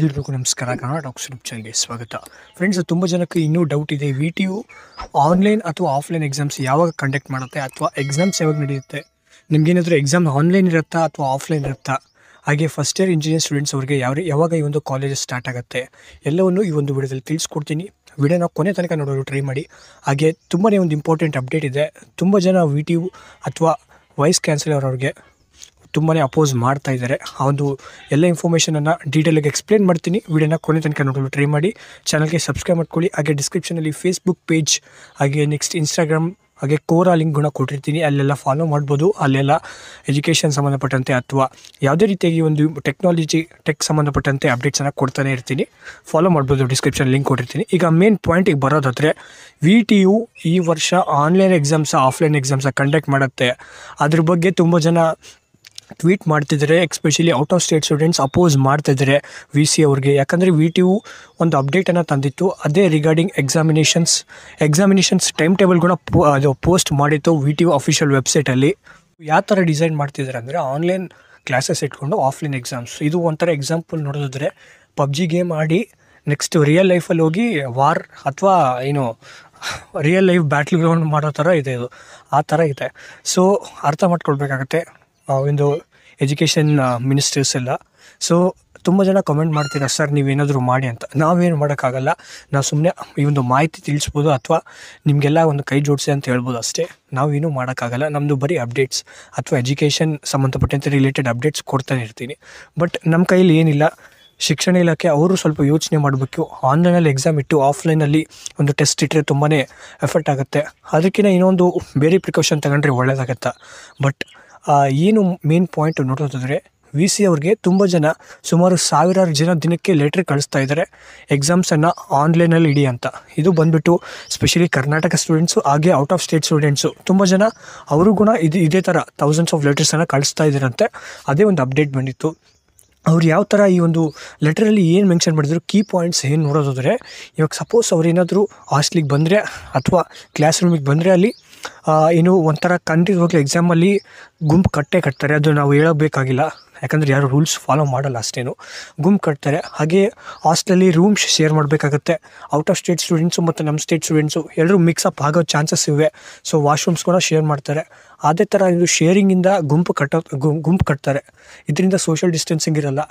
ಎಲ್ರಿಗೂ ನಮಸ್ಕಾರ Kannada docx YouTube ಚಾನಲ್ಗೆ ಸ್ವಾಗತ ಫ್ರೆಂಡ್ಸ್ ತುಂಬ ಜನಕ್ಕೆ ಇನ್ನೂ ಡೌಟ್ ಇದೆ ವಿ ಟಿ ಯು ಆನ್ಲೈನ್ ಅಥವಾ ಆಫ್ಲೈನ್ ಎಕ್ಸಾಮ್ಸ್ ಯಾವಾಗ ಕಂಡಕ್ಟ್ ಮಾಡುತ್ತೆ ಅಥವಾ ಎಕ್ಸಾಮ್ಸ್ ಯಾವಾಗ ನಡೆಯುತ್ತೆ ನಿಮಗೇನಾದರೂ ಎಕ್ಸಾಮ್ ಆನ್ಲೈನ್ ಇರುತ್ತಾ ಅಥವಾ ಆಫ್ಲೈನ್ ಇರುತ್ತಾ ಹಾಗೆ ಫಸ್ಟ್ ಇಯರ್ ಇಂಜಿನಿಯರ್ ಸ್ಟೂಡೆಂಟ್ಸ್ ಅವರಿಗೆ ಯಾವ ಯಾವಾಗ ಈ ಒಂದು ಕಾಲೇಜ್ ಸ್ಟಾರ್ಟ್ ಆಗುತ್ತೆ ಎಲ್ಲವನ್ನು ಈ ಒಂದು ವಿಡಿಯೋದಲ್ಲಿ ತಿಳಿಸ್ಕೊಡ್ತೀನಿ ವಿಡಿಯೋನ ಕೊನೆ ತನಕ ನೋಡಲು ಟ್ರೈ ಮಾಡಿ ಹಾಗೆ ತುಂಬನೇ ಒಂದು ಇಂಪಾರ್ಟೆಂಟ್ ಅಪ್ಡೇಟ್ ಇದೆ ತುಂಬ ಜನ ವಿ ಟಿ ಯು ಅಥವಾ ವಾಯ್ಸ್ ಕ್ಯಾನ್ಸಲ್ ಅವರವ್ರಿಗೆ ತುಂಬಾ ಅಪೋಸ್ ಮಾಡ್ತಾ ಇದ್ದಾರೆ ಆ ಒಂದು ಎಲ್ಲ ಇನ್ಫಾರ್ಮೇಷನನ್ನು ಡೀಟೇಲಾಗಿ ಎಕ್ಸ್ಪ್ಲೇನ್ ಮಾಡ್ತೀನಿ ವಿಡಿಯೋನ ಕೊನೆ ತನಕ ನೋಡ್ಕೊಂಡು ಟ್ರೈ ಮಾಡಿ ಚಾನಲ್ಗೆ ಸಬ್ಸ್ಕ್ರೈಬ್ ಮಾಡ್ಕೊಳ್ಳಿ ಹಾಗೆ ಡಿಸ್ಕ್ರಿಪ್ಷನಲ್ಲಿ ಫೇಸ್ಬುಕ್ ಪೇಜ್ ಹಾಗೆ ನೆಕ್ಸ್ಟ್ ಇನ್ಸ್ಟಾಗ್ರಾಮ್ ಹಾಗೆ ಲಿಂಕ್ ಲಿಂಕ್ಗಳನ್ನ ಕೊಟ್ಟಿರ್ತೀನಿ ಅಲ್ಲೆಲ್ಲ ಫಾಲೋ ಮಾಡ್ಬೋದು ಅಲ್ಲೆಲ್ಲ ಎಜುಕೇಷನ್ ಸಂಬಂಧಪಟ್ಟಂತೆ ಅಥವಾ ಯಾವುದೇ ರೀತಿಯಾಗಿ ಒಂದು ಟೆಕ್ನಾಲಜಿ ಟೆಕ್ ಸಂಬಂಧಪಟ್ಟಂತೆ ಅಪ್ಡೇಟ್ಸನ್ನು ಕೊಡ್ತಾನೆ ಇರ್ತೀನಿ ಫಾಲೋ ಮಾಡ್ಬೋದು ಡಿಸ್ಕ್ರಿಪ್ಷನ್ ಲಿಂಕ್ ಕೊಟ್ಟಿರ್ತೀನಿ ಈಗ ಮೇನ್ ಪಾಯಿಂಟಿಗೆ ಬರೋದಾದರೆ ವಿ ಟಿ ಯು ಈ ವರ್ಷ online exams offline exams conduct ಮಾಡುತ್ತೆ ಅದ್ರ ಬಗ್ಗೆ ತುಂಬ ಜನ ಟ್ವೀಟ್ ಮಾಡ್ತಿದ್ದಾರೆ especially out of state students oppose ಮಾಡ್ತಿದ್ದಾರೆ ವಿ ಸಿ ಅವ್ರಿಗೆ ಯಾಕಂದರೆ ವಿ ಟಿ ಯು ಒಂದು ಅಪ್ಡೇಟನ್ನು ತಂದಿತ್ತು ಅದೇ regarding examinations examinations time table ಪೋ ಅದು ಪೋಸ್ಟ್ ಮಾಡಿತ್ತು ವಿ ಟಿ ಯು ಅಫಿಷಿಯಲ್ ವೆಬ್ಸೈಟಲ್ಲಿ ಯಾವ ಥರ ಡಿಸೈನ್ ಮಾಡ್ತಿದ್ದಾರೆ ಅಂದರೆ ಆನ್ಲೈನ್ ಕ್ಲಾಸಸ್ ಇಟ್ಕೊಂಡು ಆಫ್ಲೈನ್ ಎಕ್ಸಾಮ್ಸ್ ಇದು ಒಂಥರ ಎಕ್ಸಾಂಪಲ್ ನೋಡೋದಾದರೆ ಪಬ್ಜಿ ಗೇಮ್ ಆಡಿ ನೆಕ್ಸ್ಟ್ ರಿಯಲ್ ಲೈಫಲ್ಲಿ ಹೋಗಿ ವಾರ್ ಅಥವಾ ಏನು ರಿಯಲ್ ಲೈಫ್ ಬ್ಯಾಟ್ಲ್ ಗ್ರೌಂಡ್ ಮಾಡೋ ಥರ ಇದೆ ಇದು ಆ ಥರ ಇದೆ ಸೊ ಅರ್ಥ ಮಾಡ್ಕೊಳ್ಬೇಕಾಗತ್ತೆ ಒಂದು ಎಜುಕೇಷನ್ ಮಿನಿಸ್ಟರ್ಸ್ ಎಲ್ಲ ಸೊ ತುಂಬ ಜನ ಕಮೆಂಟ್ ಮಾಡ್ತೀರಾ ಸರ್ ನೀವೇನಾದರೂ ಮಾಡಿ ಅಂತ ನಾವೇನು ಮಾಡೋಕ್ಕಾಗಲ್ಲ ನಾವು ಸುಮ್ಮನೆ ಈ ಒಂದು ಮಾಹಿತಿ ತಿಳಿಸ್ಬೋದು ಅಥವಾ ನಿಮಗೆಲ್ಲ ಒಂದು ಕೈ ಜೋಡಿಸಿ ಅಂತ ಹೇಳ್ಬೋದು ಅಷ್ಟೇ ನಾವೇನು ಮಾಡೋಕ್ಕಾಗಲ್ಲ ನಮ್ಮದು ಬರೀ ಅಪ್ಡೇಟ್ಸ್ ಅಥವಾ ಎಜುಕೇಷನ್ ಸಂಬಂಧಪಟ್ಟಂತೆ ರಿಲೇಟೆಡ್ ಅಪ್ಡೇಟ್ಸ್ ಕೊಡ್ತಾನೆ ಇರ್ತೀನಿ ಬಟ್ ನಮ್ಮ ಕೈಯಲ್ಲಿ ಏನಿಲ್ಲ ಶಿಕ್ಷಣ ಇಲಾಖೆ ಅವರು ಸ್ವಲ್ಪ ಯೋಚನೆ ಮಾಡಬೇಕು ಆನ್ಲೈನಲ್ಲಿ ಎಕ್ಸಾಮ್ ಇಟ್ಟು ಆಫ್ಲೈನಲ್ಲಿ ಒಂದು ಟೆಸ್ಟ್ ಇಟ್ಟರೆ ತುಂಬಾ ಎಫೆಕ್ಟ್ ಆಗುತ್ತೆ ಅದಕ್ಕಿಂತ ಇನ್ನೊಂದು ಬೇರೆ ಪ್ರಿಕಾಷನ್ ತಗೊಂಡ್ರೆ ಒಳ್ಳೆಯದಾಗತ್ತೆ ಬಟ್ ಏನು ಮೇನ್ ಪಾಯಿಂಟ್ ನೋಡೋದಾದರೆ ವಿ ಸಿ ಅವ್ರಿಗೆ ತುಂಬ ಜನ ಸುಮಾರು ಸಾವಿರಾರು ಜನ ದಿನಕ್ಕೆ ಲೆಟ್ರ್ ಕಳಿಸ್ತಾ ಇದ್ದಾರೆ ಎಕ್ಸಾಮ್ಸನ್ನು ಆನ್ಲೈನಲ್ಲಿ ಇಡಿ ಅಂತ ಇದು ಬಂದುಬಿಟ್ಟು ಸ್ಪೆಷಲಿ ಕರ್ನಾಟಕ ಸ್ಟೂಡೆಂಟ್ಸು ಹಾಗೆ ಔಟ್ ಆಫ್ ಸ್ಟೇಟ್ ಸ್ಟೂಡೆಂಟ್ಸು ತುಂಬ ಜನ ಅವರು ಕೂಡ ಇದು ಇದೇ ಥರ ಥೌಸಂಡ್ಸ್ ಆಫ್ ಲೆಟರ್ಸನ್ನು ಕಳಿಸ್ತಾ ಇದ್ದಾರಂತೆ ಅದೇ ಒಂದು ಅಪ್ಡೇಟ್ ಬಂದಿತ್ತು ಅವ್ರು ಯಾವ ಥರ ಈ ಒಂದು ಲೆಟ್ರಲ್ಲಿ ಏನು ಮೆನ್ಷನ್ ಮಾಡಿದ್ರು ಕೀ ಪಾಯಿಂಟ್ಸ್ ಏನು ನೋಡೋದಾದರೆ ಇವಾಗ ಸಪೋಸ್ ಅವ್ರು ಏನಾದರೂ ಹಾಸ್ಟ್ಲಿಗೆ ಬಂದರೆ ಅಥವಾ ಕ್ಲಾಸ್ ರೂಮಿಗೆ ಬಂದರೆ ಅಲ್ಲಿ ಏನು ಒಂಥರ ಕಂಟ್ರಿ ಹೋಗಿ ಎಕ್ಸಾಮಲ್ಲಿ ಗುಂಪು ಕಟ್ಟೇ ಕಟ್ತಾರೆ ಅದು ನಾವು ಹೇಳಬೇಕಾಗಿಲ್ಲ ಯಾಕಂದರೆ ಯಾರು ರೂಲ್ಸ್ ಫಾಲೋ ಮಾಡಲ್ಲ ಅಷ್ಟೇನು ಗುಂಪು ಕಟ್ತಾರೆ ಹಾಗೆ ಹಾಸ್ಟೆಲಲ್ಲಿ ರೂಮ್ಸ್ ಶೇರ್ ಮಾಡಬೇಕಾಗತ್ತೆ ಔಟ್ ಆಫ್ ಸ್ಟೇಟ್ ಸ್ಟೂಡೆಂಟ್ಸು ಮತ್ತು ನಮ್ಮ ಸ್ಟೇಟ್ ಸ್ಟೂಡೆಂಟ್ಸು ಎಲ್ಲರೂ ಮಿಕ್ಸ್ ಅಪ್ ಆಗೋ ಚಾನ್ಸಸ್ ಇವೆ ಸೊ ವಾಶ್ರೂಮ್ಸ್ ಕೂಡ ಶೇರ್ ಮಾಡ್ತಾರೆ ಅದೇ ಥರ ಇದು ಶೇರಿಂಗಿಂದ ಗುಂಪು ಕಟ್ಟೋ ಗುಂಪು ಕಟ್ತಾರೆ ಇದರಿಂದ ಸೋಷಿಯಲ್ ಡಿಸ್ಟೆನ್ಸಿಂಗ್ ಇರಲ್ಲ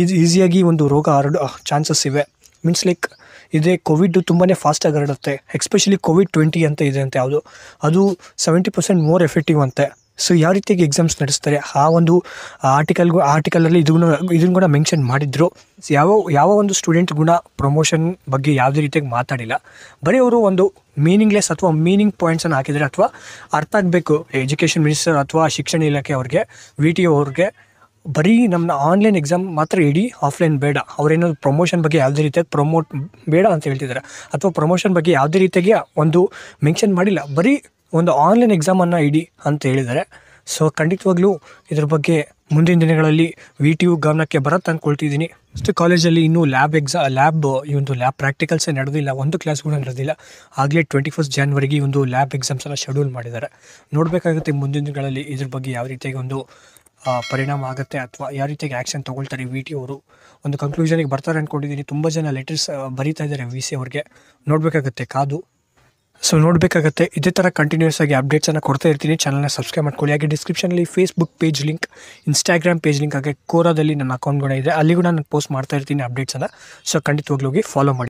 ಈಝ್ ಈಸಿಯಾಗಿ ಒಂದು ರೋಗ ಹರಡೋ ಚಾನ್ಸಸ್ ಇವೆ ಮೀನ್ಸ್ ಲೈಕ್ ಇದೇ ಕೋವಿಡ್ಡು ತುಂಬಾ ಫಾಸ್ಟಾಗಿ ಹರಡುತ್ತೆ ಎಕ್ಸ್ಪೆಷಲಿ ಕೋವಿಡ್ ಟ್ವೆಂಟಿ ಅಂತ ಇದೆ ಅಂತ ಯಾವುದು ಅದು ಸೆವೆಂಟಿ ಪರ್ಸೆಂಟ್ ಮೋರ್ ಎಫೆಕ್ಟಿವ್ ಅಂತೆ ಸೊ ಯಾವ ರೀತಿಯಾಗಿ ಎಕ್ಸಾಮ್ಸ್ ನಡೆಸ್ತಾರೆ ಆ ಒಂದು ಆರ್ಟಿಕಲ್ಗೂ ಆರ್ಟಿಕಲಲ್ಲಿ ಇದನ್ನು ಇದನ್ನು ಕೂಡ ಮೆನ್ಷನ್ ಮಾಡಿದ್ರು ಯಾವ ಯಾವ ಒಂದು ಸ್ಟೂಡೆಂಟ್ ಗುಣ ಪ್ರಮೋಷನ್ ಬಗ್ಗೆ ಯಾವುದೇ ರೀತಿಯಾಗಿ ಮಾತಾಡಿಲ್ಲ ಬರೀ ಅವರು ಒಂದು ಮೀನಿಂಗ್ಲೆಸ್ ಅಥವಾ ಮೀನಿಂಗ್ ಪಾಯಿಂಟ್ಸನ್ನು ಹಾಕಿದರೆ ಅಥವಾ ಅರ್ಥ ಆಗಬೇಕು ಎಜುಕೇಷನ್ ಮಿನಿಸ್ಟರ್ ಅಥವಾ ಶಿಕ್ಷಣ ಇಲಾಖೆ ಅವ್ರಿಗೆ ವಿ ಟಿ ಅವ್ರಿಗೆ ಬರೀ ನಮ್ಮನ್ನ ಆನ್ಲೈನ್ ಎಕ್ಸಾಮ್ ಮಾತ್ರ ಇಡೀ ಆಫ್ಲೈನ್ ಬೇಡ ಅವರೇನೋ ಪ್ರಮೋಷನ್ ಬಗ್ಗೆ ಯಾವುದೇ ರೀತಿಯಾಗಿ ಪ್ರಮೋಟ್ ಬೇಡ ಅಂತ ಹೇಳ್ತಿದ್ದಾರೆ ಅಥವಾ ಪ್ರಮೋಷನ್ ಬಗ್ಗೆ ಯಾವುದೇ ರೀತಿಯಾಗಿ ಒಂದು ಮೆನ್ಷನ್ ಮಾಡಿಲ್ಲ ಬರೀ ಒಂದು ಆನ್ಲೈನ್ ಎಕ್ಸಾಮನ್ನು ಇಡಿ ಅಂತ ಹೇಳಿದ್ದಾರೆ ಸೊ ಖಂಡಿತವಾಗ್ಲೂ ಇದ್ರ ಬಗ್ಗೆ ಮುಂದಿನ ದಿನಗಳಲ್ಲಿ ವಿ ಟಿ ಯು ಗಮನಕ್ಕೆ ಬರುತ್ತೆ ಅಂದ್ಕೊಳ್ತಿದ್ದೀನಿ ಮತ್ತು ಕಾಲೇಜಲ್ಲಿ ಇನ್ನೂ ಲ್ಯಾಬ್ ಎಕ್ಸಾ ಲ್ಯಾಬ್ ಈ ಒಂದು ಲ್ಯಾಬ್ ಪ್ರಾಕ್ಟಿಕಲ್ಸೇ ನಡೆದಿಲ್ಲ ಒಂದು ಕ್ಲಾಸ್ ಕೂಡ ನಡೆದಿಲ್ಲ ಆಗಲೇ ಟ್ವೆಂಟಿ ಫಸ್ಟ್ ಜಾನ್ವರಿಗೆ ಒಂದು ಲ್ಯಾಬ್ ಎಕ್ಸಾಮ್ಸನ್ನು ಶೆಡ್ಯೂಲ್ ಮಾಡಿದ್ದಾರೆ ನೋಡಬೇಕಾಗುತ್ತೆ ಮುಂದಿನ ದಿನಗಳಲ್ಲಿ ಇದ್ರ ಬಗ್ಗೆ ಯಾವ ರೀತಿಯಾಗಿ ಒಂದು ಪರಿಣಾಮ ಆಗುತ್ತೆ ಅಥವಾ ಯಾವ ರೀತಿಯಾಗಿ ಆ್ಯಕ್ಷನ್ ತೊಗೊಳ್ತಾರೆ ವಿ ಟಿ ಅವರು ಒಂದು ಕನ್ಕ್ಲೂಷನಿಗೆ ಬರ್ತಾರೆ ಅಂದ್ಕೊಂಡಿದ್ದೀನಿ ತುಂಬ ಜನ ಲೆಟರ್ಸ್ ಬರೀತಾ ಇದ್ದಾರೆ ವಿ ಸಿ ಅವ್ರಿಗೆ ನೋಡಬೇಕಾಗತ್ತೆ ಕಾದು ಸೊ ನೋಡಬೇಕಾಗತ್ತೆ ಇದೇ ಥರ ಕಂಟಿನ್ಯೂಸ್ ಆಗಿ ಅಪ್ಡೇಟ್ಸನ್ನು ಕೊಡ್ತಾ ಇರ್ತೀನಿ ಚಾನಲ್ನ ಸಬ್ಸ್ಕ್ರೈಬ್ ಮಾಡ್ಕೊಳ್ಳಿ ಹಾಗೆ ಡಿಸ್ಕ್ರಿಪ್ಷನಲ್ಲಿ Facebook page link Instagram page link ಹಾಗೆ ಕೋರಾದಲ್ಲಿ ನನ್ನ ಅಕೌಂಟ್ ಕೂಡ ಇದೆ ಕೂಡ ನಾನು ಪೋಸ್ಟ್ ಮಾಡ್ತಾ ಇರ್ತೀನಿ ಅಪ್ಡೇಟ್ಸನ್ನು ಸೊ ಖಂಡಿತವಾಗ್ಲೋಗಿ ಫಾಲೋ ಮಾಡಿ